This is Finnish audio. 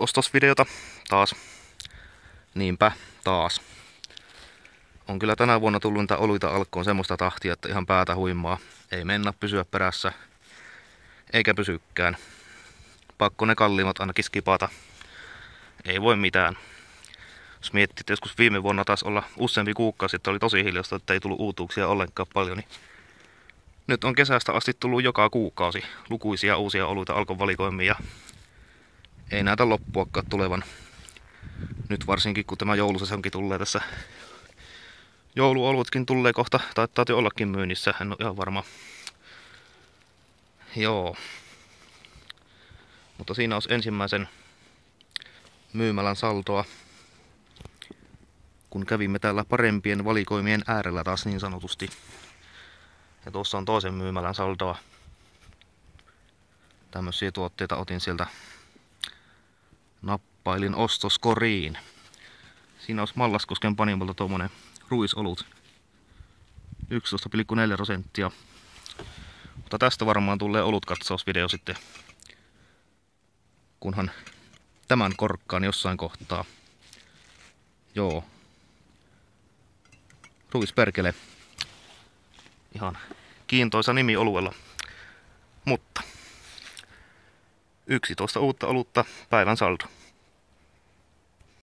ostosvideota taas. Niinpä, taas. On kyllä tänä vuonna tullut niitä oluita alkoon semmoista tahtia, että ihan päätä huimaa. Ei mennä pysyä perässä, eikä pysykään. Pakko ne kalliimmat ainakin skipata. Ei voi mitään. Jos miettii, että joskus viime vuonna taas olla useampi kuukausi, että oli tosi hiljasta, että ei tullut uutuuksia ollenkaan paljon, niin nyt on kesästä asti tullut joka kuukausi lukuisia uusia oluita alkon valikoimia ei näytä loppuakaan tulevan. Nyt varsinkin kun tämä joulusesonkin tulee tässä. Jouluolutkin tulee kohta, taittaa jo ollakin myynnissä, en ole ihan varma. Joo. Mutta siinä olisi ensimmäisen myymälän saltoa. Kun kävimme täällä parempien valikoimien äärellä taas niin sanotusti. Ja tuossa on toisen myymälän saltoa. Tämmöisiä tuotteita otin sieltä kamppailin ostoskoriin. Siinä olisi Mallaskosken panimolta tuommoinen ruisolut. 11,4 prosenttia. Mutta tästä varmaan tulee katsausvideo sitten, kunhan tämän korkkaan jossain kohtaa. Joo. ruis perkele Ihan kiintoisa nimi oluella. Mutta 11 uutta olutta päivän saldo.